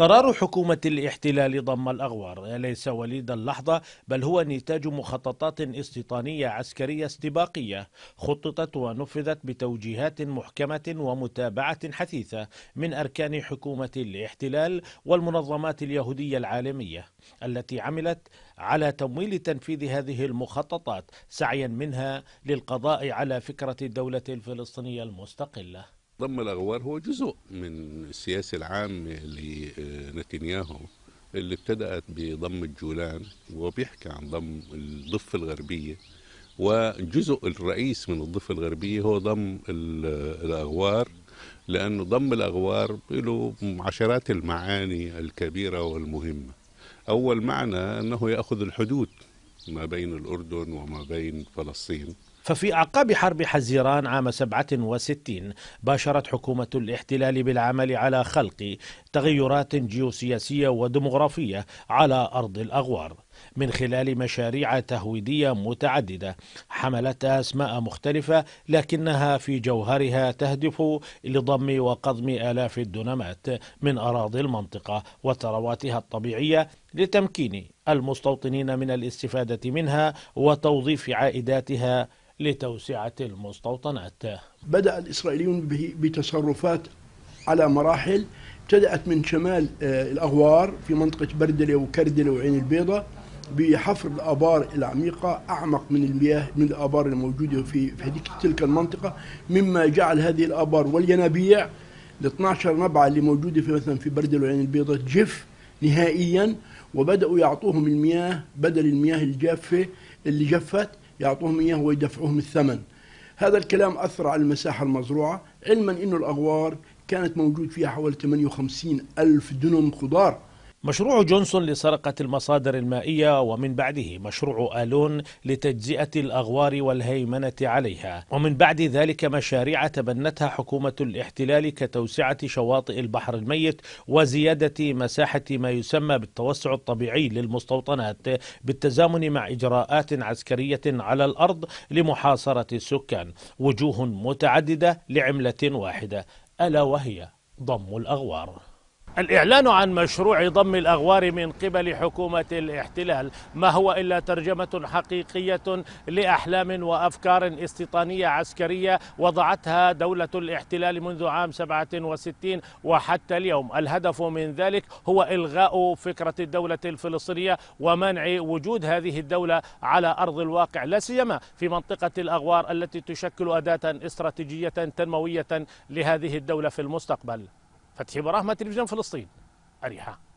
قرار حكومة الاحتلال ضم الأغوار ليس وليد اللحظة بل هو نتاج مخططات استيطانية عسكرية استباقية خططت ونفذت بتوجيهات محكمة ومتابعة حثيثة من أركان حكومة الاحتلال والمنظمات اليهودية العالمية التي عملت على تمويل تنفيذ هذه المخططات سعيا منها للقضاء على فكرة الدولة الفلسطينية المستقلة ضم الاغوار هو جزء من السياسه العامه لنتنياهو آه، اللي ابتدات بضم الجولان وبيحكي عن ضم الضفه الغربيه وجزء الرئيس من الضفه الغربيه هو ضم آه، الاغوار لانه ضم الاغوار له عشرات المعاني الكبيره والمهمه اول معنى انه ياخذ الحدود ما بين الاردن وما بين فلسطين ففي أعقاب حرب حزيران عام 67 باشرت حكومة الاحتلال بالعمل على خلق تغيرات جيوسياسية وديمغرافية على أرض الأغوار من خلال مشاريع تهويدية متعددة حملت أسماء مختلفة لكنها في جوهرها تهدف لضم وقضم آلاف الدنمات من أراضي المنطقة وثرواتها الطبيعية لتمكين المستوطنين من الاستفادة منها وتوظيف عائداتها لتوسعة المستوطنات بدأ الإسرائيليون بتصرفات على مراحل ابتدأت من شمال آه، الأغوار في منطقة بردلة وكردلة وعين البيضة بحفر الآبار العميقة أعمق من المياه من الآبار الموجودة في في هذيك تلك المنطقة مما جعل هذه الآبار والينابيع ال 12 نبعة اللي موجودة في مثلا في بردله وعين البيضة تجف نهائيا وبدأوا يعطوهم المياه بدل المياه الجافة اللي جفت يعطوهم إياه ويدفعوهم الثمن هذا الكلام أثر على المساحة المزروعة علما أنه الأغوار كانت موجود فيها حوالي 58 ألف دنم خضار مشروع جونسون لسرقة المصادر المائية ومن بعده مشروع آلون لتجزئة الأغوار والهيمنة عليها ومن بعد ذلك مشاريع تبنتها حكومة الاحتلال كتوسعة شواطئ البحر الميت وزيادة مساحة ما يسمى بالتوسع الطبيعي للمستوطنات بالتزامن مع إجراءات عسكرية على الأرض لمحاصرة السكان وجوه متعددة لعملة واحدة ألا وهي ضم الأغوار الإعلان عن مشروع ضم الأغوار من قبل حكومة الاحتلال ما هو إلا ترجمة حقيقية لأحلام وأفكار استيطانية عسكرية وضعتها دولة الاحتلال منذ عام 67 وحتى اليوم الهدف من ذلك هو إلغاء فكرة الدولة الفلسطينية ومنع وجود هذه الدولة على أرض الواقع لا سيما في منطقة الأغوار التي تشكل أداة استراتيجية تنموية لهذه الدولة في المستقبل فتحي براهما تلفزيون فلسطين أريحة